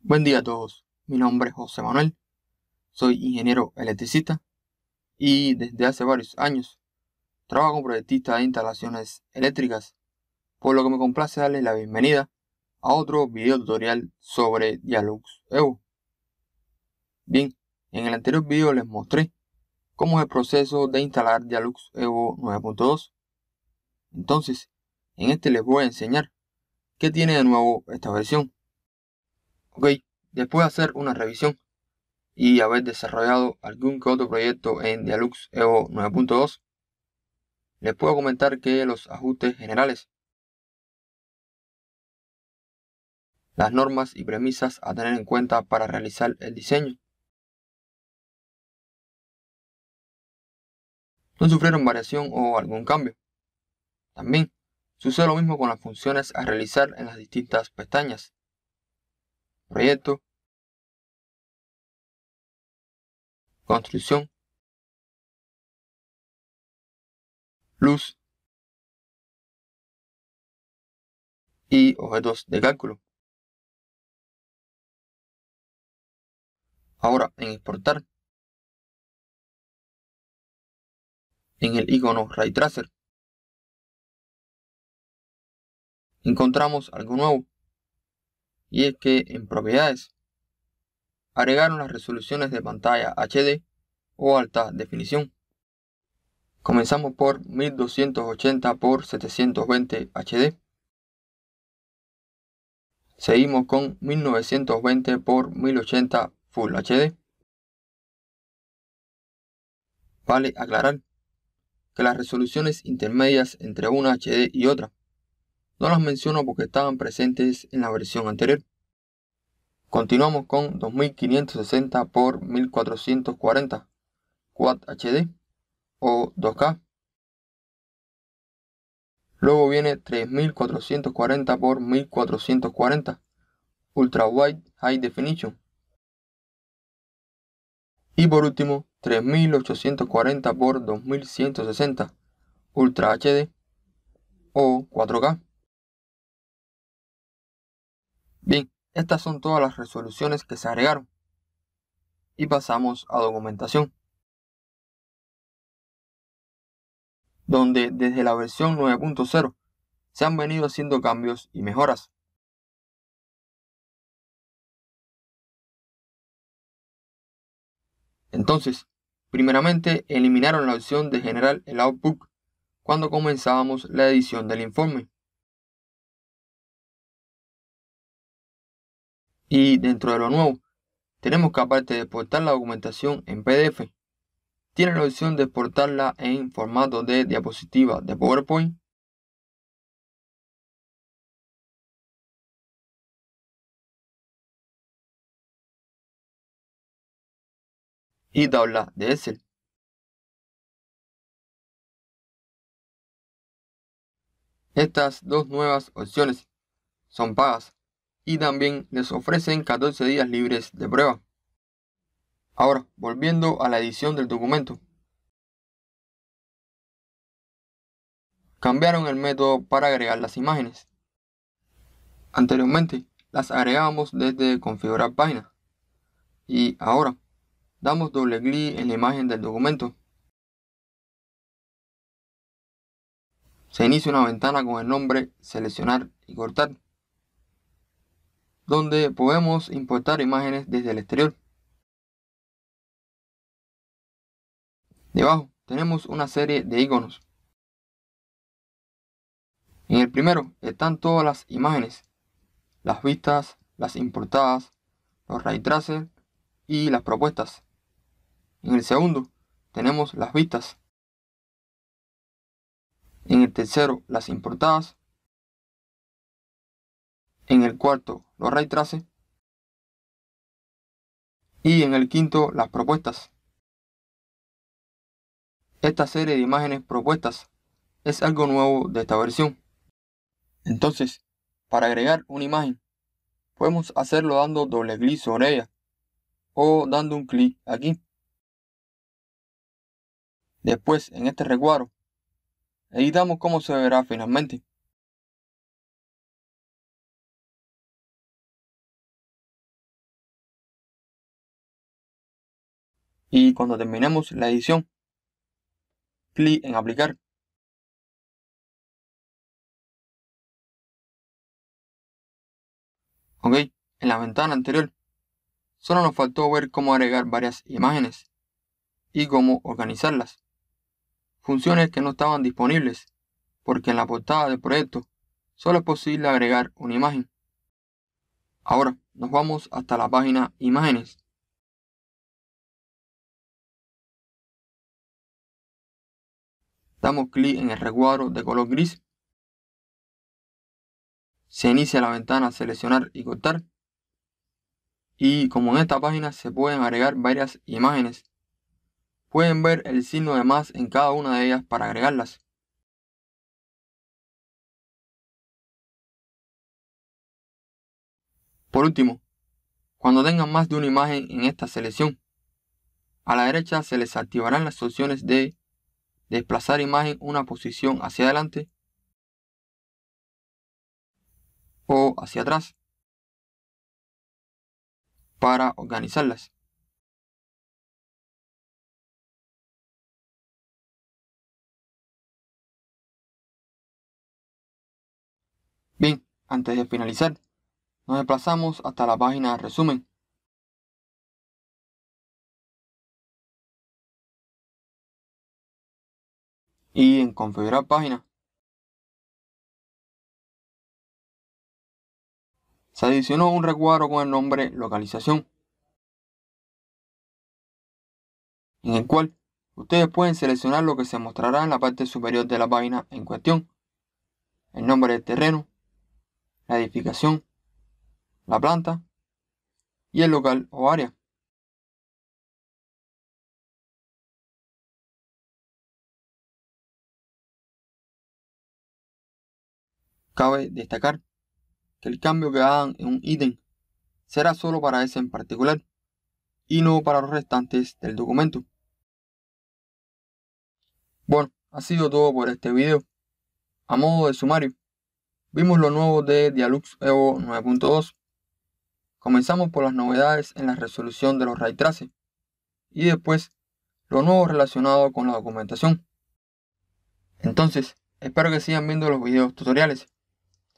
Buen día a todos, mi nombre es José Manuel, soy ingeniero electricista y desde hace varios años trabajo como proyectista de instalaciones eléctricas, por lo que me complace darles la bienvenida a otro video tutorial sobre Dialux Evo. Bien, en el anterior video les mostré cómo es el proceso de instalar Dialux Evo 9.2. Entonces, en este les voy a enseñar qué tiene de nuevo esta versión Ok, después de hacer una revisión y haber desarrollado algún otro proyecto en Dialux Evo 9.2, les puedo comentar que los ajustes generales, las normas y premisas a tener en cuenta para realizar el diseño, no sufrieron variación o algún cambio. También sucede lo mismo con las funciones a realizar en las distintas pestañas proyecto, construcción, luz y objetos de cálculo. Ahora en exportar, en el icono Ray Tracer, encontramos algo nuevo y es que en propiedades agregaron las resoluciones de pantalla HD o alta definición. Comenzamos por 1280 x 720 HD. Seguimos con 1920 x 1080 Full HD. Vale aclarar que las resoluciones intermedias entre una HD y otra no las menciono porque estaban presentes en la versión anterior. Continuamos con 2560 por 1440 Quad HD o 2K. Luego viene 3440 por 1440 Ultra Wide High Definition. Y por último 3840 x 2160 Ultra HD o 4K. Bien, estas son todas las resoluciones que se agregaron. Y pasamos a documentación. Donde desde la versión 9.0 se han venido haciendo cambios y mejoras. Entonces, primeramente eliminaron la opción de generar el outbook cuando comenzábamos la edición del informe. Y dentro de lo nuevo, tenemos que aparte de exportar la documentación en PDF, tiene la opción de exportarla en formato de diapositiva de PowerPoint y tabla de Excel. Estas dos nuevas opciones son pagas y también les ofrecen 14 días libres de prueba. Ahora, volviendo a la edición del documento. Cambiaron el método para agregar las imágenes. Anteriormente, las agregábamos desde configurar página. Y ahora, damos doble clic en la imagen del documento. Se inicia una ventana con el nombre seleccionar y cortar donde podemos importar imágenes desde el exterior. Debajo tenemos una serie de iconos. En el primero están todas las imágenes, las vistas, las importadas, los ray y las propuestas. En el segundo tenemos las vistas. En el tercero las importadas en el cuarto los ray traces y en el quinto las propuestas. Esta serie de imágenes propuestas es algo nuevo de esta versión. Entonces, para agregar una imagen, podemos hacerlo dando doble clic sobre ella o dando un clic aquí. Después, en este recuadro, editamos cómo se verá finalmente. y cuando terminemos la edición, clic en aplicar. Ok, en la ventana anterior, solo nos faltó ver cómo agregar varias imágenes y cómo organizarlas. Funciones que no estaban disponibles, porque en la portada del proyecto solo es posible agregar una imagen. Ahora nos vamos hasta la página Imágenes Damos clic en el recuadro de color gris. Se inicia la ventana seleccionar y cortar. Y como en esta página se pueden agregar varias imágenes, pueden ver el signo de más en cada una de ellas para agregarlas. Por último, cuando tengan más de una imagen en esta selección, a la derecha se les activarán las opciones de desplazar imagen una posición hacia adelante o hacia atrás para organizarlas. Bien, antes de finalizar, nos desplazamos hasta la página resumen, y en configurar página se adicionó un recuadro con el nombre localización en el cual ustedes pueden seleccionar lo que se mostrará en la parte superior de la página en cuestión el nombre del terreno la edificación la planta y el local o área Cabe destacar que el cambio que hagan en un ítem será solo para ese en particular y no para los restantes del documento. Bueno, ha sido todo por este video. A modo de sumario, vimos lo nuevo de Dialux Evo 9.2. Comenzamos por las novedades en la resolución de los ray traces y después lo nuevo relacionado con la documentación. Entonces, espero que sigan viendo los videos tutoriales.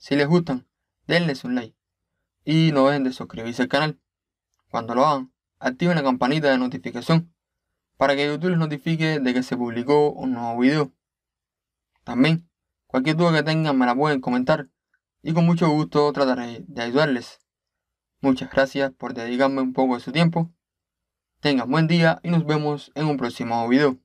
Si les gustan, denles un like y no dejen de suscribirse al canal. Cuando lo hagan, activen la campanita de notificación para que YouTube les notifique de que se publicó un nuevo video. También, cualquier duda que tengan me la pueden comentar y con mucho gusto trataré de ayudarles. Muchas gracias por dedicarme un poco de su tiempo. Tengan buen día y nos vemos en un próximo video.